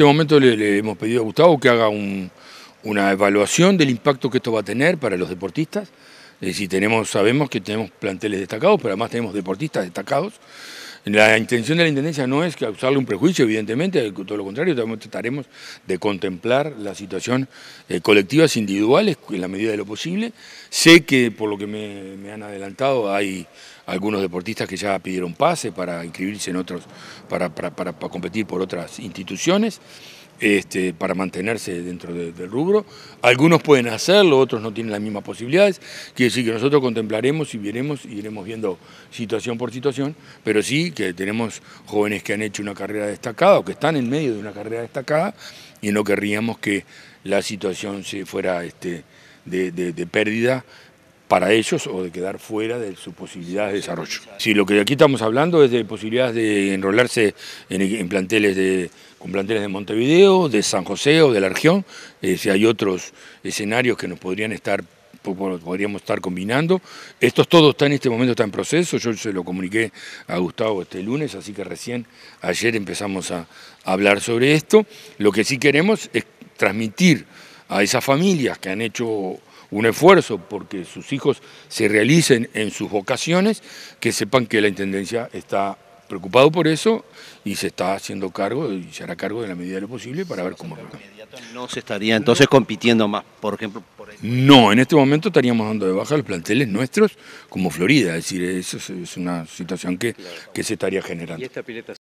este momento le, hemos pedido a Gustavo que haga una evaluación del impacto que esto va a tener para los deportistas. Es eh, tenemos, sabemos que tenemos planteles destacados, pero además tenemos deportistas destacados. La intención de la Intendencia no es causarle un prejuicio, evidentemente, todo lo contrario, trataremos de contemplar la situación colectiva, eh, colectivas, individuales, en la medida de lo posible. Sé que, por lo que me, han adelantado, hay algunos deportistas que ya pidieron pase para inscribirse en otros, para, para competir por otras instituciones. Este, para mantenerse dentro del rubro. Algunos pueden hacerlo, otros no tienen las mismas posibilidades. Quiere decir que nosotros contemplaremos y veremos y iremos viendo situación por situación, pero sí que tenemos jóvenes que han hecho una carrera destacada o que están en medio de una carrera destacada y no querríamos que la situación se fuera este, de pérdida para ellos o de quedar fuera de su posibilidad de desarrollo. Si lo que aquí estamos hablando es de posibilidades de enrolarse en, planteles de, con planteles de Montevideo, de San José o de la región, eh, si hay otros escenarios que nos podrían estar podríamos estar combinando. Esto todo está en este momento, está en proceso, yo se lo comuniqué a Gustavo este lunes, así que recién ayer empezamos a hablar sobre esto. Lo que sí queremos es transmitir a esas familias que han hecho un esfuerzo porque sus hijos se realicen en sus vocaciones, que sepan que la Intendencia está preocupado por eso y se está haciendo cargo y se hará cargo de la medida de lo posible para ver cómo... ¿No se estaría entonces compitiendo más, por ejemplo? Por no, en este momento estaríamos dando de baja los planteles nuestros como Florida, es decir, eso es una situación que, que se estaría generando.